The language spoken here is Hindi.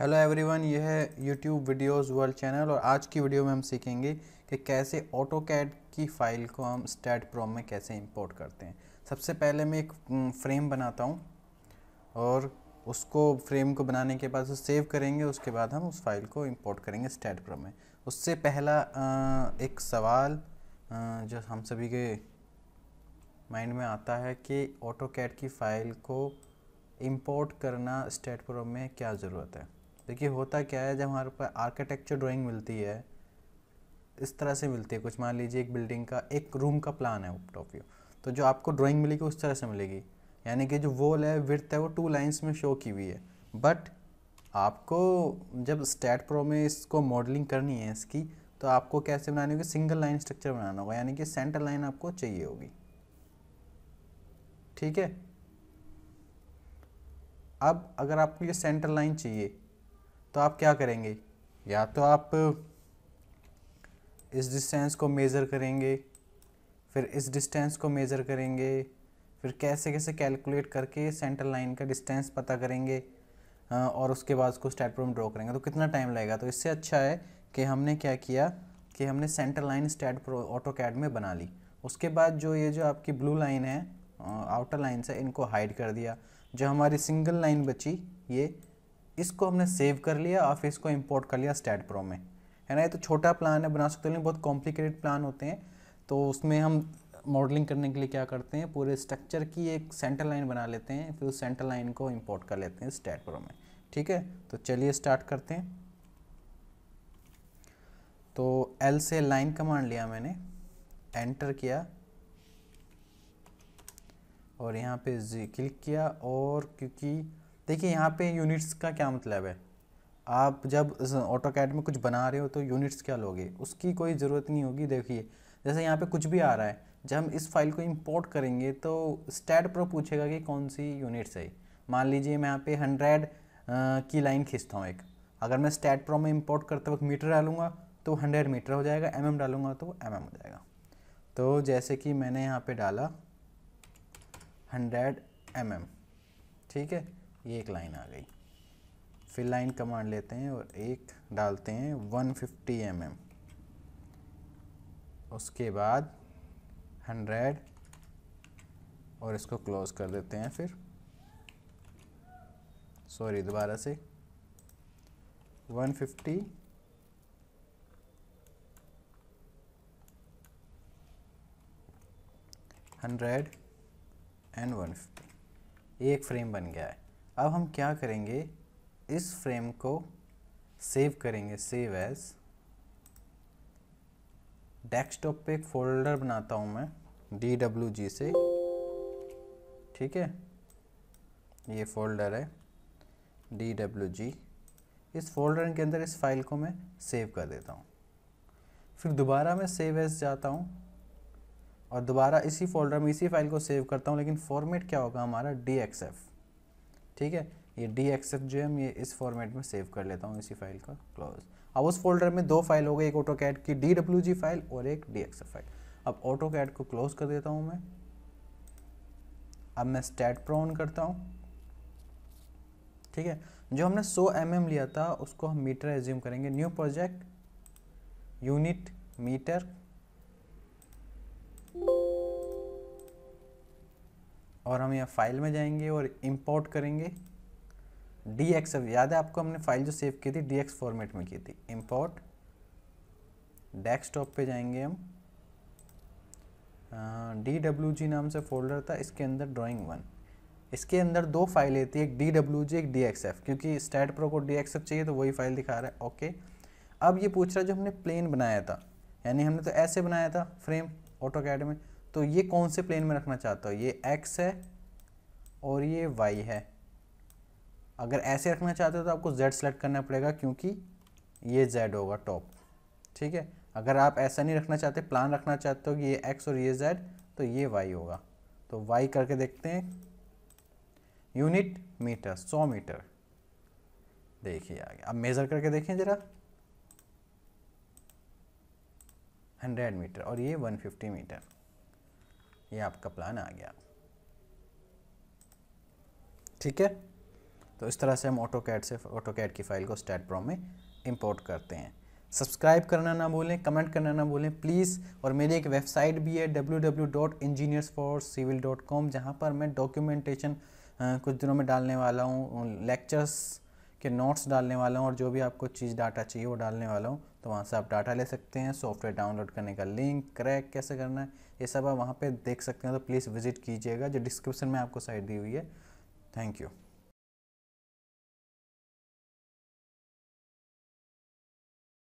हेलो एवरीवन यह है यूट्यूब वीडियोस वर्ल्ड चैनल और आज की वीडियो में हम सीखेंगे कि कैसे ऑटो कैड की फ़ाइल को हम स्टैट प्रोम में कैसे इंपोर्ट करते हैं सबसे पहले मैं एक फ्रेम बनाता हूँ और उसको फ्रेम को बनाने के बाद सेव करेंगे उसके बाद हम उस फाइल को इंपोर्ट करेंगे स्टैट प्रोम में उससे पहला एक सवाल जो हम सभी के माइंड में आता है कि ऑटो कैड की फ़ाइल को इंपोर्ट करना स्टेट प्रोम में क्या ज़रूरत है देखिए होता क्या है जब हमारे पास आर्किटेक्चर ड्राइंग मिलती है इस तरह से मिलती है कुछ मान लीजिए एक बिल्डिंग का एक रूम का प्लान है टॉप व्यू तो जो आपको ड्राइंग मिलेगी उस तरह से मिलेगी यानी कि जो वॉल है विर्थ है वो टू लाइन्स में शो की हुई है बट आपको जब स्टैट प्रो में इसको मॉडलिंग करनी है इसकी तो आपको कैसे बनानी होगी सिंगल लाइन स्ट्रक्चर बनाना होगा यानी कि सेंटर लाइन आपको चाहिए होगी ठीक है अब अगर आपको ये सेंटर लाइन चाहिए तो आप क्या करेंगे या तो आप इस डिस्टेंस को मेज़र करेंगे फिर इस डिस्टेंस को मेज़र करेंगे फिर कैसे कैसे कैलकुलेट करके सेंटर लाइन का डिस्टेंस पता करेंगे और उसके बाद उसको स्टेट प्रॉब्लम ड्रॉ करेंगे तो कितना टाइम लगेगा तो इससे अच्छा है कि हमने क्या किया कि हमने centre line STAAD Pro AutoCAD में बना ली उसके बाद जो ये जो आपकी ब्लू लाइन है आउटर लाइन से इनको हाइड कर दिया जो हमारी सिंगल लाइन बची ये इसको हमने सेव कर लिया और फिर इसको इम्पोर्ट कर लिया स्टैट प्रो में है ना ये तो छोटा प्लान है बना सकते हो बहुत कॉम्प्लिकेटेड प्लान होते हैं तो उसमें हम मॉडलिंग करने के लिए क्या करते हैं पूरे स्ट्रक्चर की एक सेंटर लाइन बना लेते हैं फिर उस सेंटर लाइन को इम्पोर्ट कर लेते हैं स्टैट प्रो में ठीक है तो चलिए स्टार्ट करते हैं तो एल से लाइन कमांड लिया मैंने एंटर किया और यहाँ पे क्लिक किया और क्योंकि देखिए यहाँ पे यूनिट्स का क्या मतलब है आप जब ऑटो कैड में कुछ बना रहे हो तो यूनिट्स क्या लोगे उसकी कोई ज़रूरत नहीं होगी देखिए जैसे यहाँ पे कुछ भी आ रहा है जब हम इस फाइल को इंपोर्ट करेंगे तो स्टैट प्रो पूछेगा कि कौन सी यूनिट्स है मान लीजिए मैं यहाँ पे हंड्रेड की लाइन खींचता हूँ एक अगर मैं स्टैट प्रो में इम्पोर्ट करते वक्त मीटर डालूंगा तो हंड्रेड मीटर हो जाएगा एम mm डालूंगा तो एम mm हो जाएगा तो जैसे कि मैंने यहाँ पर डाला हंड्रेड एम mm, ठीक है ये एक लाइन आ गई फिर लाइन कमांड लेते हैं और एक डालते हैं 150 फिफ्टी mm. उसके बाद 100 और इसको क्लोज कर देते हैं फिर सॉरी दोबारा से 150 fifty hundred and one fifty एक फ्रेम बन गया है अब हम क्या करेंगे इस फ्रेम को सेव करेंगे सेव एज डेस्कटॉप पे एक फोल्डर बनाता हूँ मैं डी डब्ल्यू जी से ठीक है ये फोल्डर है डी डब्ल्यू जी इस फोल्डर के अंदर इस फाइल को मैं सेव कर देता हूँ फिर दोबारा मैं सेव एज जाता हूँ और दोबारा इसी फोल्डर में इसी फाइल को सेव करता हूँ लेकिन फॉर्मेट क्या होगा हमारा डी एक्स एफ़ ठीक है ये डी एक्सेस जो है मैं इस फॉर्मेट में सेव कर लेता हूँ इसी फाइल का क्लोज अब उस फोल्डर में दो फाइल हो गई एक ऑटो कैड की डी डब्ल्यू जी फाइल और एक डी एक्सेस फाइल अब ऑटो कैड को क्लोज कर देता हूँ मैं अब मैं स्टैट प्रो ऑन करता हूँ ठीक है जो हमने 100 एम mm लिया था उसको हम मीटर एज्यूम करेंगे न्यू प्रोजेक्ट यूनिट मीटर और हम यहाँ फाइल में जाएंगे और इंपोर्ट करेंगे डी एक्स याद है आपको हमने फाइल जो सेव की थी डी एक्स फॉर्मेट में की थी इंपोर्ट डेस्कटॉप पे जाएंगे हम डी डब्ल्यू जी नाम से फोल्डर था इसके अंदर ड्राइंग वन इसके अंदर दो फाइलें थी एक डी डब्ल्यू जी एक डी एक्स एफ क्योंकि स्टैट प्रो को डी एक्स एफ चाहिए तो वही फाइल दिखा रहा है ओके अब ये पूछ रहा है जो हमने प्लेन बनाया था यानी हमने तो ऐसे बनाया था फ्रेम ऑटो कैड में तो ये कौन से प्लेन में रखना चाहता हूँ ये एक्स है और ये वाई है अगर ऐसे रखना चाहते हो तो आपको जेड सेलेक्ट करना पड़ेगा क्योंकि ये जेड होगा टॉप ठीक है अगर आप ऐसा नहीं रखना चाहते प्लान रखना चाहते हो कि ये एक्स और ये जेड तो ये वाई होगा तो वाई करके देखते हैं यूनिट मीटर सौ मीटर देखिए आगे अब मेज़र करके देखें ज़रा हंड्रेड मीटर और ये वन फिफ्टी मीटर ये आपका प्लान आ गया ठीक है तो इस तरह से हम ऑटो कैड से ऑटो कैड की फ़ाइल को स्टेट प्रो में इंपोर्ट करते हैं सब्सक्राइब करना ना भूलें कमेंट करना ना भूलें प्लीज़ और मेरी एक वेबसाइट भी है W W dot engineers for civil dot com जहाँ पर मैं डॉक्यूमेंटेशन कुछ दिनों में डालने वाला हूँ लेक्चर्स के नोट्स डालने वाला हूँ और जो भी आपको चीज़ डाटा चाहिए वो डालने वाला हूँ तो वहाँ से आप डाटा ले सकते हैं सॉफ्टवेयर डाउनलोड करने का लिंक क्रैक कैसे करना है ये सब आप वहाँ पर देख सकते हैं तो प्लीज़ विजिट कीजिएगा जो डिस्क्रिप्शन में आपको साइट दी हुई है थैंक यू